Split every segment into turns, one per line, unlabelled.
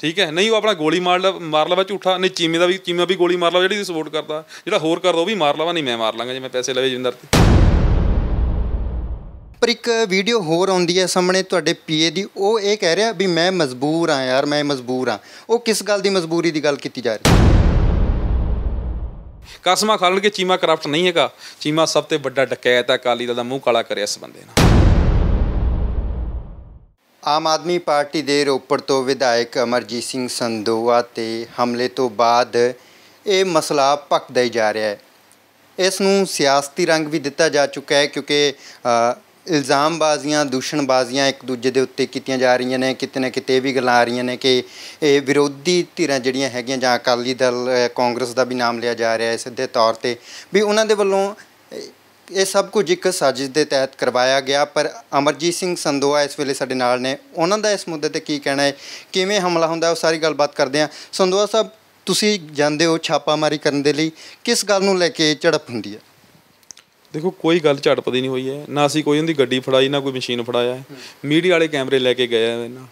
ਠੀਕ ਹੈ ਨਹੀਂ ਉਹ ਆਪਣਾ ਗੋਲੀ ਮਾਰ ਲਾ ਮਾਰ ਲਵਾ ਝੂਠਾ ਨਹੀਂ ਚੀਮੇ ਦਾ ਵੀ ਚੀਮਾ ਵੀ ਗੋਲੀ ਮਾਰ ਲਵਾ ਜਿਹੜੀ ਦੀ ਸਪੋਰਟ ਕਰਦਾ ਜਿਹੜਾ ਹੋਰ ਕਰਦਾ ਉਹ ਵੀ ਮਾਰ ਲਵਾ ਨਹੀਂ ਮੈਂ ਮਾਰ ਲਾਂਗਾ ਜੇ ਮੈਂ ਪੈਸੇ ਲਵੇ ਜਿੰਦਰ ਤੇ
ਪਰ ਇੱਕ ਵੀਡੀਓ ਹੋਰ ਆਉਂਦੀ ਹੈ ਸਾਹਮਣੇ ਤੁਹਾਡੇ ਪੀਏ ਦੀ ਉਹ ਇਹ ਕਹਿ ਰਿਹਾ ਵੀ ਮੈਂ ਮਜਬੂਰ ਆ ਯਾਰ ਮੈਂ ਮਜਬੂਰ ਆ ਉਹ ਕਿਸ ਗੱਲ ਦੀ ਮਜਬੂਰੀ ਦੀ ਗੱਲ ਕੀਤੀ ਜਾ ਰਹੀ ਹੈ
ਕਸਮਾ ਖਾਲਣ ਕੇ ਚੀਮਾ ਕਰਾਫਟ ਨਹੀਂ ਹੈਗਾ ਚੀਮਾ ਸਭ ਤੋਂ ਵੱਡਾ ਡਕੈਤ ਹੈ ਕਾਲੀ ਦਾ ਮੂੰਹ ਕਾਲਾ ਕਰਿਆ ਇਸ ਬੰਦੇ ਨੇ
ਆਮ ਆਦਮੀ ਪਾਰਟੀ ਦੇ ਰੋਪੜ ਤੋਂ ਵਿਧਾਇਕ ਅਮਰਜੀਤ ਸਿੰਘ ਸੰਦੋਆ ਤੇ ਹਮਲੇ ਤੋਂ ਬਾਅਦ ਇਹ ਮਸਲਾ ਪੱਕਦਾ ਹੀ ਜਾ ਰਿਹਾ ਹੈ ਇਸ ਨੂੰ ਸਿਆਸਤੀ ਰੰਗ ਵੀ ਦਿੱਤਾ ਜਾ ਚੁੱਕਾ ਹੈ ਕਿਉਂਕਿ ਇਲਜ਼ਾਮਬਾਜ਼ੀਆਂ ਦੂਸ਼ਣਬਾਜ਼ੀਆਂ ਇੱਕ ਦੂਜੇ ਦੇ ਉੱਤੇ ਕੀਤੀਆਂ ਜਾ ਰਹੀਆਂ ਨੇ ਕਿਤੇ ਨਾ ਕਿਤੇ ਵੀ ਗੱਲਾਂ ਆ ਰਹੀਆਂ ਨੇ ਕਿ ਇਹ ਵਿਰੋਧੀ ਧਿਰਾਂ ਜਿਹੜੀਆਂ ਹੈਗੀਆਂ ਜਾਂ ਅਕਾਲੀ ਦਲ ਕਾਂਗਰਸ ਦਾ ਵੀ ਨਾਮ ਲਿਆ ਜਾ ਰਿਹਾ ਹੈ ਸਿੱਧੇ ਤੌਰ ਤੇ ਵੀ ਉਹਨਾਂ ਦੇ ਵੱਲੋਂ ਇਹ ਸਭ ਕੁਝ ਇੱਕ ਸਾਜ਼ਿਸ਼ ਦੇ ਤਹਿਤ ਕਰਵਾਇਆ ਗਿਆ ਪਰ ਅਮਰਜੀਤ ਸਿੰਘ ਸੰਦੋਆ ਇਸ ਵੇਲੇ ਸਾਡੇ ਨਾਲ ਨੇ ਉਹਨਾਂ ਦਾ ਇਸ ਮੁੱਦੇ ਤੇ ਕੀ ਕਹਿਣਾ ਹੈ ਕਿਵੇਂ ਹਮਲਾ ਹੁੰਦਾ ਉਹ ਸਾਰੀ ਗੱਲਬਾਤ ਕਰਦੇ ਹਾਂ ਸੰਦੋਆ ਸਾਹਿਬ ਤੁਸੀਂ ਜਾਂਦੇ ਹੋ ਛਾਪਾਮਾਰੀ ਕਰਨ ਦੇ ਲਈ ਕਿਸ ਗੱਲ ਨੂੰ ਲੈ ਕੇ ਝੜਪ ਹੁੰਦੀ ਹੈ
ਦੇਖੋ ਕੋਈ ਗੱਲ ਝੜਪ ਦੀ ਨਹੀਂ ਹੋਈ ਹੈ ਨਾ ਅਸੀਂ ਕੋਈ ਉਹਦੀ ਗੱਡੀ ਫੜਾਈ ਨਾ ਕੋਈ ਮਸ਼ੀਨ ਫੜਾਇਆ ਹੈ ਮੀਡੀਆ ਵਾਲੇ ਕੈਮਰੇ ਲੈ ਕੇ ਗਏ ਇਹਨਾਂ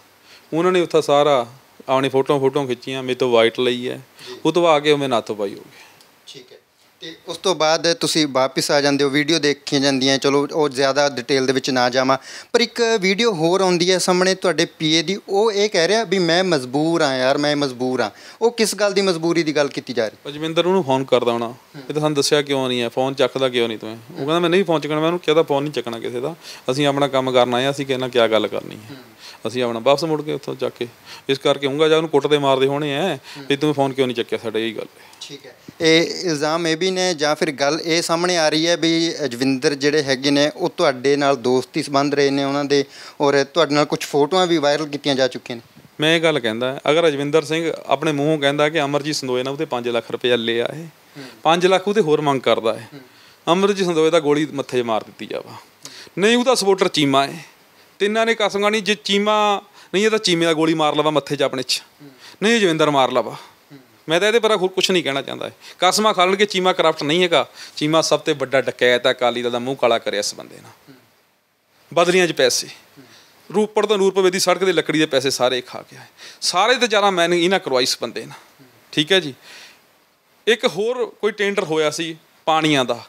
ਉਹਨਾਂ ਨੇ ਉੱਥਾ ਸਾਰਾ ਆਉਣੇ ਫੋਟੋ ਫੋਟੋ ਖਿੱਚੀਆਂ ਮੇਰੇ ਤੋਂ ਵਾਈਟ ਲਈ ਹੈ ਉਹ ਤੋਂ ਆ ਕੇ ਉਹ ਮੈਂ ਨੱਥ ਪਾਈ ਹੋ ਗਈ ਠੀਕ
ਹੈ ਤੇ ਉਸ ਤੋਂ ਬਾਅਦ ਤੁਸੀਂ ਵਾਪਸ ਆ ਜਾਂਦੇ ਹੋ ਵੀਡੀਓ ਦੇਖੀਆਂ ਜਾਂਦੀਆਂ ਚਲੋ ਉਹ ਜ਼ਿਆਦਾ ਡਿਟੇਲ ਦੇ ਵਿੱਚ ਨਾ ਜਾਵਾਂ ਪਰ ਇੱਕ ਵੀਡੀਓ ਹੋਰ ਆਉਂਦੀ ਹੈ ਸਾਹਮਣੇ ਤੁਹਾਡੇ ਪੀਏ ਦੀ ਉਹ ਇਹ ਕਹਿ ਰਿਹਾ ਵੀ ਮੈਂ ਮਜਬੂਰ ਆ ਯਾਰ ਮੈਂ ਮਜਬੂਰ ਆ ਉਹ ਕਿਸ ਗੱਲ ਦੀ ਮਜਬੂਰੀ ਦੀ ਗੱਲ ਕੀਤੀ ਜਾ ਰਹੀ
ਪਜਵਿੰਦਰ ਉਹਨੂੰ ਫੋਨ ਕਰਦਾ ਹੋਣਾ ਇਹ ਤਾਂ ਸਾਨੂੰ ਦੱਸਿਆ ਕਿਉਂ ਨਹੀਂ ਹੈ ਫੋਨ ਚੱਕਦਾ ਕਿਉਂ ਨਹੀਂ ਤੂੰ ਉਹ ਕਹਿੰਦਾ ਮੈਂ ਨਹੀਂ ਫੋਨ ਚੱਕਣਾ ਮੈਂ ਉਹਨੂੰ ਕਿਹਾ ਤਾਂ ਫੋਨ ਨਹੀਂ ਚੱਕਣਾ ਕਿਸੇ ਦਾ ਅਸੀਂ ਆਪਣਾ ਕੰਮ ਕਰਨ ਆਏ ਆ ਅਸੀਂ ਕਿਹਨਾਂ ਕਿਆ ਗੱਲ ਕਰਨੀ ਹੈ ਅਸੀਂ ਆਪਣਾ ਵਾਪਸ ਮੁੜ ਕੇ ਉੱਥੋਂ ਚੱਕ ਕੇ ਇਸ ਕਰਕੇ ਹੂੰਗਾ ਜਾਂ ਉਹਨੂੰ ਕੁੱਟਦੇ ਮਾਰਦੇ ਹੋਣੇ ਐ ਵੀ ਤੂੰ ਫੋਨ ਕਿਉਂ ਨਹੀਂ ਚੱਕਿਆ ਸਾਡੇ ਇਹ ਗੱਲ ਠੀਕ
ਹੈ ਇਹ ਇਲਜ਼ਾਮ ਇਹ ਵੀ ਵੀ ਨੇ ਜਾਂ ਫਿਰ ਗੱਲ ਇਹ ਸਾਹਮਣੇ ਆ ਰਹੀ ਹੈ ਵੀ ਜਵਿੰਦਰ ਜਿਹੜੇ ਹੈਗੇ ਨੇ ਉਹ ਤੁਹਾਡੇ ਨਾਲ ਦੋਸਤੀ ਸੰਬੰਧ ਰਹੇ ਨੇ ਉਹਨਾਂ ਦੇ ਔਰ ਤੁਹਾਡੇ ਨਾਲ ਕੁਝ ਫੋਟੋਆਂ ਵੀ ਵਾਇਰਲ ਕੀਤੀਆਂ ਜਾ ਚੁੱਕੀਆਂ ਨੇ
ਮੈਂ ਇਹ ਗੱਲ ਕਹਿੰਦਾ ਅਗਰ ਅਜਵਿੰਦਰ ਸਿੰਘ ਆਪਣੇ ਮੂੰਹੋਂ ਕਹਿੰਦਾ ਕਿ ਅਮਰਜੀਤ ਸੰਦੋਏ ਨੇ ਉਹਦੇ 5 ਲੱਖ ਰੁਪਏ ਲੈ ਇਹ 5 ਲੱਖ ਉਹਦੇ ਹੋਰ ਮੰਗ ਕਰਦਾ ਹੈ ਅਮਰਜੀਤ ਸੰਦੋਏ ਦਾ ਗੋਲੀ ਮੱਥੇ ਮਾਰ ਦਿੱਤੀ ਜਾਵਾ ਨਹੀਂ ਉਹਦਾ ਸਪੋਰਟਰ ਚੀਮਾ ਹੈ ਤਿੰਨਾਂ ਨੇ ਕਸਮ ਖਾਣੀ ਜੇ ਚੀਮਾ ਨਹੀਂ ਇਹ ਤਾਂ ਚੀਮੇ ਦਾ ਗੋਲੀ ਮਾਰ ਲਵਾ ਮੱਥੇ 'ਚ ਆਪਣੇ 'ਚ ਨਹੀਂ ਜਵਿੰਦਰ ਮਾਰ ਲਵਾ ਮੈਂ ਤਾਂ ਇਹਦੇ ਬਾਰੇ ਹੋਰ ਕੁਝ ਨਹੀਂ ਕਹਿਣਾ ਚਾਹੁੰਦਾ ਕਸਮਾ ਖਾ ਕੇ ਚੀਮਾ ਕਰਾਫਟ ਨਹੀਂ ਹੈਗਾ ਚੀਮਾ ਸਭ ਤੋਂ ਵੱਡਾ ਡਕੈਤ ਹੈ ਕਾਲੀ ਦਾ ਮੂੰਹ ਕਾਲਾ ਕਰਿਆ ਇਸ ਬੰਦੇ ਨਾਲ ਬਦਲੀਆਂ 'ਚ ਪੈਸੇ ਰੂਪੜ ਤੋਂ ਨੂਰਪਵੇ ਦੀ ਸੜਕ ਦੇ ਲੱਕੜੀ ਦੇ ਪੈਸੇ ਸਾਰੇ ਖਾ ਗਿਆ ਸਾਰੇ ਤੇ ਜਾਰਾ ਮੈਂ ਇਹਨਾਂ ਕਰਵਾਈ ਇਸ ਬੰਦੇ ਨਾਲ ਠੀਕ ਹੈ ਜੀ ਇੱਕ ਹੋਰ ਕੋਈ ਟੈਂਡਰ ਹੋਇਆ ਸੀ ਪਾਣੀਆਂ ਦਾ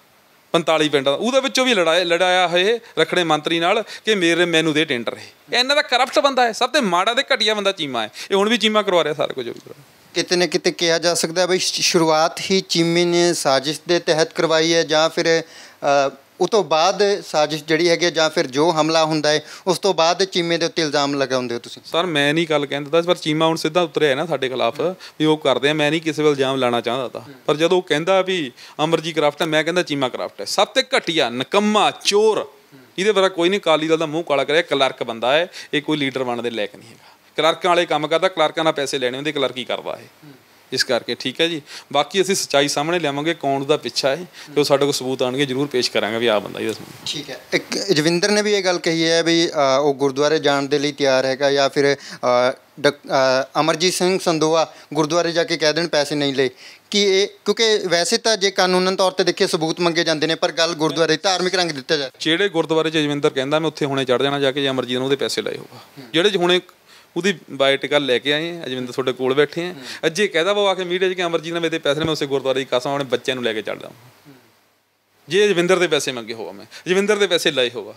45 ਪਿੰਡਾਂ ਦਾ ਉਹਦੇ ਵਿੱਚੋਂ ਵੀ ਲੜਾਇਆ ਲੜਾਇਆ ਹੋਏ ਰਖੜੇ ਮੰਤਰੀ ਨਾਲ ਕਿ ਮੇਰੇ ਮੈਨੂੰ ਦੇ ਟੈਂਡਰ ਇਹ ਇਹਨਾਂ ਦਾ ਕਰਪਟ ਬੰਦਾ ਹੈ ਸਭ ਤੇ ਮਾੜਾ ਤੇ ਘਟੀਆ ਬੰਦਾ ਚੀਮਾ ਹੈ ਇਹ ਹੁਣ ਵੀ ਚੀਮਾ ਕਰਵਾ ਰਿਹਾ ਸਾਰਾ ਕੁਝ ਵੀ ਕਰਵਾ ਰਿਹਾ
ਕਿਤੇ ਨਾ ਕਿਤੇ ਕਿਹਾ ਜਾ ਸਕਦਾ ਹੈ ਬਈ ਸ਼ੁਰੂਆਤ ਹੀ ਚੀਮੀ ਨੇ ਸਾਜ਼ਿਸ਼ ਦੇ ਤਹਿਤ ਕਰਵਾਈ ਹੈ ਜਾਂ ਫਿਰ ਉਹ ਤੋਂ ਬਾਅਦ ਸਾਜ਼ਿਸ਼ ਜਿਹੜੀ ਹੈਗੀ ਜਾਂ ਫਿਰ ਜੋ ਹਮਲਾ ਹੁੰਦਾ ਹੈ ਉਸ ਤੋਂ ਬਾਅਦ
ਚੀਮੇ ਦੇ ਉੱਤੇ ਇਲਜ਼ਾਮ ਲਗਾਉਂਦੇ ਹੋ ਤੁਸੀਂ ਸਰ ਮੈਂ ਨਹੀਂ ਗੱਲ ਕਹਿੰਦਾ ਪਰ ਚੀਮਾ ਹੁਣ ਸਿੱਧਾ ਉਤਰਿਆ ਹੈ ਨਾ ਸਾਡੇ ਖਿਲਾਫ ਵੀ ਉਹ ਕਰਦੇ ਆ ਮੈਂ ਨਹੀਂ ਕਿਸੇ ਵੱਲ ਇਲਜ਼ਾਮ ਲਾਣਾ ਚਾਹੁੰਦਾ ਤਾਂ ਪਰ ਜਦੋਂ ਉਹ ਕਹਿੰਦਾ ਵੀ ਅਮਰਜੀ ਕ੍ਰਾਫਟ ਹੈ ਮੈਂ ਕਹਿੰਦਾ ਚੀਮਾ ਕ੍ਰਾਫਟ ਹੈ ਸਭ ਤੇ ਘਟੀਆ ਨਕਮਾ ਚੋਰ ਇਹਦੇ ਬਾਰੇ ਕੋਈ ਨਹੀਂ ਕਾਲੀ ਦਲ ਦਾ ਮੂੰਹ ਕਾਲਾ ਕਰਿਆ ਕਲਰਕ ਬੰਦਾ ਹੈ ਇਹ ਕੋਈ ਲੀਡਰ ਬਣਨ ਦੇ ਲਾਇਕ ਨਹੀਂ ਹੈਗਾ ਕਲਰਕਾਂ ਵਾਲੇ ਕੰਮ ਕਰਦਾ ਕਲਰਕਾਂ ਨਾਲ ਪੈਸੇ ਲੈਣੇ ਹੁੰਦੇ ਕਲਰਕੀ ਕਰਦਾ ਇਹ ਇਸ ਕਰਕੇ ਠੀਕ ਹੈ ਜੀ ਬਾਕੀ ਅਸੀਂ ਸਚਾਈ ਸਾਹਮਣੇ ਲਿਆਵਾਂਗੇ ਕੌਣ ਦਾ ਪਿੱਛਾ ਹੈ ਉਹ ਸਾਡੇ ਕੋਲ ਸਬੂਤ ਆਣਗੇ ਜਰੂਰ ਪੇਸ਼ ਕਰਾਂਗੇ ਵੀ ਆ ਬੰਦਾ ਹੀ ਸਬੂਤ ਠੀਕ ਹੈ
ਇੱਕ ਜਵਿੰਦਰ ਨੇ ਵੀ ਇਹ ਗੱਲ ਕਹੀ ਹੈ ਵੀ ਉਹ ਗੁਰਦੁਆਰੇ ਜਾਣ ਦੇ ਲਈ ਤਿਆਰ ਹੈਗਾ ਜਾਂ ਫਿਰ ਅਮਰਜੀਤ ਸਿੰਘ ਸੰਦੋਆ ਗੁਰਦੁਆਰੇ ਜਾ ਕੇ ਕਹਿ ਦੇਣ ਪੈਸੇ ਨਹੀਂ ਲਏ ਕਿ ਇਹ ਕਿਉਂਕਿ ਵੈਸੇ ਤਾਂ ਜੇ ਕਾਨੂੰਨਨ ਤੌਰ ਤੇ ਦੇਖੇ ਸਬੂਤ ਮੰਗੇ ਜਾਂਦੇ ਨੇ ਪਰ ਗੱਲ ਗੁਰਦੁਆਰੇ ਧਾਰਮਿਕ ਰੰਗ ਦਿੱਤਾ ਜਾਏ
ਜਿਹੜੇ ਗੁਰਦੁਆਰੇ ਚ ਜਵਿੰਦਰ ਕਹਿੰਦਾ ਮੈਂ ਉੱਥੇ ਹੁਣੇ ਚੜ ਜਾਣਾ ਜਾ ਕੇ ਜਾਂ ਅਮਰਜੀਤ ਨੂੰ ਉਹਦੇ ਪੈਸੇ ਲਏ ਹੋਗਾ ਜਿਹੜੇ ਹੁਣੇ ਉਹਦੀ ਬਾਇਓਟਿਕਲ ਲੈ ਕੇ ਆਏ ਆ ਅਜਵਿੰਦਰ ਤੁਹਾਡੇ ਕੋਲ ਬੈਠੇ ਆ ਅੱਜੇ ਕਹਿਦਾ ਵਾ ਆ ਕੇ ਮੀਡੀਆ 'ਚ ਕਿ ਅਮਰਜੀਤ ਨੇ ਮੇਰੇ ਪੈਸੇ ਨੇ ਮੈਂ ਉਸੇ ਗੁਰਦੁਆਰੇ ਦੀ ਕਸਮ ਆਪਣੇ ਬੱਚਿਆਂ ਨੂੰ ਲੈ ਕੇ ਚੱਲਦਾ ਜੇ ਜਵਿੰਦਰ ਦੇ ਪੈਸੇ ਮੰਗੇ ਹੋਵਾ ਮੈਂ ਜਵਿੰਦਰ ਦੇ ਪੈਸੇ ਲਏ ਹੋਵਾ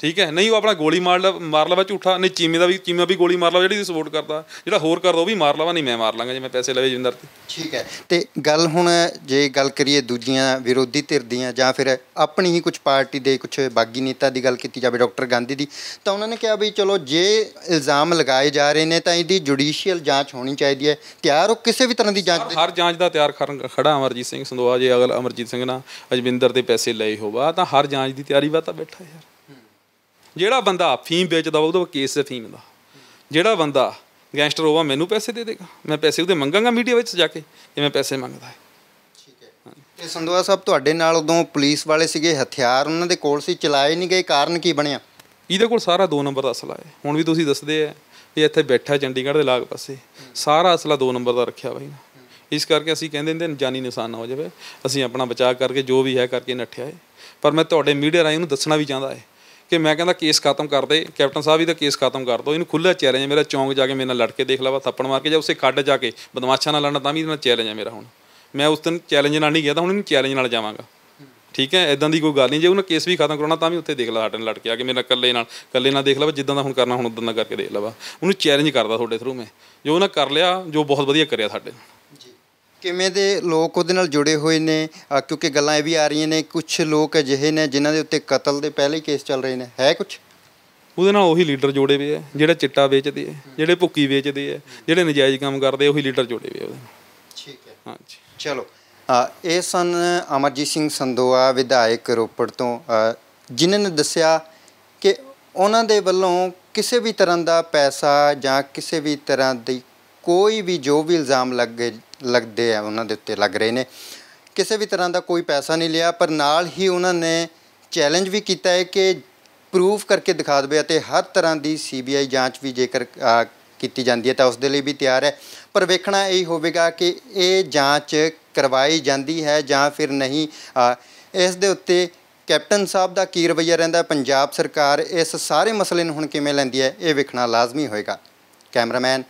ਠੀਕ ਹੈ ਨਹੀਂ ਉਹ ਆਪਣਾ ਗੋਲੀ ਮਾਰ ਲਾ ਮਾਰ ਲਵਾ ਝੂਠਾ ਨਹੀਂ ਚੀਮੇ ਦਾ ਵੀ ਚੀਮਾ ਵੀ ਗੋਲੀ ਮਾਰ ਲਵਾ ਜਿਹੜੀ ਦੀ ਸਪੋਰਟ ਕਰਦਾ ਜਿਹੜਾ ਹੋਰ ਕਰਦਾ ਉਹ ਵੀ ਮਾਰ ਲਵਾ ਨਹੀਂ ਮੈਂ ਮਾਰ ਲਾਂਗਾ ਜੇ ਮੈਂ ਪੈਸੇ ਲਵੇ ਜਿੰਦਰ ਤੇ ਠੀਕ ਹੈ
ਤੇ ਗੱਲ ਹੁਣ ਜੇ ਗੱਲ ਕਰੀਏ ਦੂਜੀਆਂ ਵਿਰੋਧੀ ਧਿਰ ਦੀਆਂ ਜਾਂ ਫਿਰ ਆਪਣੀ ਹੀ ਕੁਝ ਪਾਰਟੀ ਦੇ ਕੁਝ ਬਾਗੀ ਨੇਤਾ ਦੀ ਗੱਲ ਕੀਤੀ ਜਾਵੇ ਡਾਕਟਰ ਗਾਂਧੀ ਦੀ ਤਾਂ ਉਹਨਾਂ ਨੇ ਕਿਹਾ ਵੀ ਚਲੋ ਜੇ ਇਲਜ਼ਾਮ ਲਗਾਏ ਜਾ ਰਹੇ ਨੇ ਤਾਂ ਇਹਦੀ ਜੁਡੀਸ਼ੀਅਲ ਜਾਂਚ ਹੋਣੀ ਚਾਹੀਦੀ ਹੈ ਤਿਆਰ ਹੋ ਕਿਸੇ ਵੀ ਤਰ੍ਹਾਂ ਦੀ ਜਾਂਚ
ਹਰ ਜਾਂਚ ਦਾ ਤਿਆਰ ਖੜਾ ਅਮਰਜੀਤ ਸਿੰਘ ਸੰਦੋਆ ਜੇ ਅਗਲ ਅਮਰਜੀਤ ਸਿੰਘ ਨਾਲ ਅਜਵਿੰਦਰ ਦੇ ਪੈਸੇ ਲਏ ਹੋਵਾ ਤਾਂ ਹਰ ਜਾਂਚ ਦੀ ਤਿਆਰੀ ਵਾਤਾ ਬੈਠਾ ਯਾਰ ਜਿਹੜਾ ਬੰਦਾ ਫੀਮ ਵੇਚਦਾ ਉਹਦਾ ਕੇਸ ਹੈ ਫੀਮ ਦਾ ਜਿਹੜਾ ਬੰਦਾ ਗੈਂਗਸਟਰ ਹੋਵਾ ਮੈਨੂੰ ਪੈਸੇ ਦੇ ਦੇਗਾ ਮੈਂ ਪੈਸੇ ਉਹਦੇ ਮੰਗਾਂਗਾ ਮੀਡੀਆ ਵਿੱਚ ਜਾ ਕੇ ਕਿ ਮੈਂ ਪੈਸੇ ਮੰਗਦਾ ਹੈ
ਤੇ ਸੰਦੋਆ ਸਾਹਿਬ ਤੁਹਾਡੇ ਨਾਲ ਉਦੋਂ ਪੁਲਿਸ ਵਾਲੇ ਸੀਗੇ ਹਥਿਆਰ ਉਹਨਾਂ ਦੇ ਕੋਲ ਸੀ ਚਲਾਏ ਨਹੀਂ ਗਏ ਕਾਰਨ ਕੀ ਬਣਿਆ
ਇਹਦੇ ਕੋਲ ਸਾਰਾ 2 ਨੰਬਰ ਦਾ ਅਸਲਾ ਹੈ ਹੁਣ ਵੀ ਤੁਸੀਂ ਦੱਸਦੇ ਆ ਵੀ ਇੱਥੇ ਬੈਠਾ ਚੰਡੀਗੜ੍ਹ ਦੇ ਲਾਗ ਪਾਸੇ ਸਾਰਾ ਅਸਲਾ 2 ਨੰਬਰ ਦਾ ਰੱਖਿਆ ਬਾਈ ਇਸ ਕਰਕੇ ਅਸੀਂ ਕਹਿੰਦੇ ਨੇ ਜਾਨੀ ਨਿਸ਼ਾਨ ਨਾ ਹੋ ਜਾਵੇ ਅਸੀਂ ਆਪਣਾ ਬਚਾਅ ਕਰਕੇ ਜੋ ਵੀ ਹੈ ਕਰਕੇ ਨੱਠਿਆ ਹੈ ਪਰ ਮੈਂ ਤੁਹਾਡੇ ਮੀਡੀਆ ਰਾਹੀਂ ਉਹਨੂੰ ਦੱਸਣਾ ਵੀ ਚਾਹੁੰਦਾ ਹੈ ਕਿ ਮੈਂ ਕਹਿੰਦਾ ਕੇਸ ਖਤਮ ਕਰ ਦੇ ਕੈਪਟਨ ਸਾਹਿਬ ਜੀ ਦਾ ਕੇਸ ਖਤਮ ਕਰ ਦੋ ਇਹਨੂੰ ਖੁੱਲ੍ਹਾ ਚੈਲੰਜ ਮੇਰਾ ਚੌਂਕ ਜਾ ਕੇ ਮੇਰੇ ਨਾਲ ਲੜ ਕੇ ਦੇਖ ਲਵਾ ਥੱਪੜ ਮਾਰ ਕੇ ਜਾਂ ਉਸੇ ਖੱਡ ਜਾ ਕੇ ਬਦਮਾਸ਼ਾਂ ਨਾਲ ਲੜਨਾ ਤਾਂ ਵੀ ਇਹਦੇ ਨਾਲ ਚੈਲੰਜ ਹੈ ਮੇਰਾ ਹੁਣ ਮੈਂ ਉਸ ਦਿਨ ਚੈਲੰਜ ਨਾਲ ਨਹੀਂ ਗਿਆ ਤਾਂ ਹੁਣ ਇਹਨੂੰ ਚੈਲੰਜ ਨਾਲ ਜਾਵਾਂਗਾ ਠੀਕ ਹੈ ਇਦਾਂ ਦੀ ਕੋਈ ਗੱਲ ਨਹੀਂ ਜੇ ਉਹਨਾਂ ਕੇਸ ਵੀ ਖਤਮ ਕਰਾਉਣਾ ਤਾਂ ਵੀ ਉੱਥੇ ਦੇਖ ਲਾ ਸਾਡੇ ਨਾਲ ਲੜ ਕੇ ਆ ਕੇ ਮੇਰੇ ਨਾਲ ਇਕੱਲੇ ਨਾਲ ਇਕੱਲੇ ਨਾਲ ਦੇਖ ਲਵਾ ਜਿੱਦਾਂ ਦਾ ਹੁਣ ਕਰਨਾ ਹੁਣ ਉਦਾਂ ਦਾ ਕਰਕੇ ਦੇਖ ਲਵਾ ਉਹਨੂੰ ਚੈਲੰਜ ਕਰਦਾ ਤੁਹਾਡੇ ਥਰੂ ਮੈਂ ਜੋ ਉਹਨਾਂ ਕਰ ਲਿਆ ਜੋ ਬਹੁਤ ਵਧੀਆ ਕਰਿਆ ਸਾਡੇ ਨਾਲ
ਕਿਵੇਂ ਦੇ ਲੋਕ ਉਹਦੇ ਨਾਲ ਜੁੜੇ ਹੋਏ ਨੇ ਕਿਉਂਕਿ ਗੱਲਾਂ ਇਹ ਵੀ ਆ ਰਹੀਆਂ ਨੇ ਕੁਝ ਲੋਕ ਅਜਿਹੇ ਨੇ ਜਿਨ੍ਹਾਂ ਦੇ ਉੱਤੇ ਕਤਲ ਦੇ ਪਹਿਲੇ ਕੇਸ ਚੱਲ ਰਹੇ ਨੇ
ਹੈ ਕੁਝ ਉਹਦੇ ਨਾਲ ਉਹੀ ਲੀਡਰ ਜੋੜੇ ਵੇ ਆ ਜਿਹੜੇ ਚਿੱਟਾ ਵੇਚਦੇ ਆ ਜਿਹੜੇ ਭੁੱਕੀ ਵੇਚਦੇ ਆ ਜਿਹੜੇ ਨਜਾਇਜ਼ ਕੰਮ ਕਰਦੇ ਉਹੀ ਲੀਡਰ ਜੋੜੇ ਵੇ ਉਹਦੇ ਠੀਕ ਹੈ ਹਾਂਜੀ
ਚਲੋ ਇਹ ਸਨ ਅਮਰਜੀਤ ਸਿੰਘ ਸੰਦੋਆ ਵਿਧਾਇਕ ਰੋਪੜ ਤੋਂ ਜਿਨ੍ਹਾਂ ਨੇ ਦੱਸਿਆ ਕਿ ਉਹਨਾਂ ਦੇ ਵੱਲੋਂ ਕਿਸੇ ਵੀ ਤਰ੍ਹਾਂ ਦਾ ਪੈਸਾ ਜਾਂ ਕਿਸੇ ਵੀ ਤਰ੍ਹਾਂ ਦੀ ਕੋਈ ਵੀ ਜੋ ਵੀ ਇਲਜ਼ਾਮ ਲੱਗੇ ਲੱਗਦੇ ਆ ਉਹਨਾਂ ਦੇ ਉੱਤੇ ਲੱਗ ਰਹੇ ਨੇ ਕਿਸੇ ਵੀ ਤਰ੍ਹਾਂ ਦਾ ਕੋਈ ਪੈਸਾ ਨਹੀਂ ਲਿਆ ਪਰ ਨਾਲ ਹੀ ਉਹਨਾਂ ਨੇ ਚੈਲੰਜ ਵੀ ਕੀਤਾ ਹੈ ਕਿ ਪ੍ਰੂਫ ਕਰਕੇ ਦਿਖਾ ਦਵੇ ਅਤੇ ਹਰ ਤਰ੍ਹਾਂ ਦੀ ਸੀਬੀਆਈ ਜਾਂਚ ਵੀ ਜੇਕਰ ਕੀਤੀ ਜਾਂਦੀ ਹੈ ਤਾਂ ਉਸ ਦੇ ਲਈ ਵੀ ਤਿਆਰ ਹੈ ਪਰ ਵੇਖਣਾ ਇਹ ਹੋਵੇਗਾ ਕਿ ਇਹ ਜਾਂਚ ਕਰਵਾਈ ਜਾਂਦੀ ਹੈ ਜਾਂ ਫਿਰ ਨਹੀਂ ਇਸ ਦੇ ਉੱਤੇ ਕੈਪਟਨ ਸਾਹਿਬ ਦਾ ਕੀ ਰਵਈਆ ਰਹਿੰਦਾ ਪੰਜਾਬ ਸਰਕਾਰ ਇਸ ਸਾਰੇ ਮਸਲੇ ਨੂੰ ਹੁਣ ਕਿਵੇਂ ਲੈਂਦੀ ਹੈ ਇਹ ਵੇਖਣਾ ਲਾਜ਼ਮੀ ਹੋਏਗਾ ਕੈਮਰਾਮੈਨ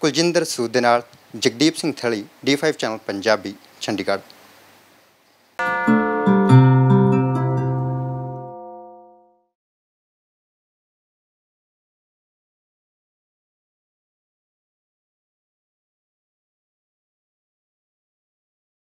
ਕੁਲਜਿੰਦਰ ਸੂਦ ਦੇ ਨਾਲ ਜਗਦੀਪ ਸਿੰਘ ਥਲੀ D5 ਚੈਨਲ ਪੰਜਾਬੀ ਚੰਡੀਗੜ੍ਹ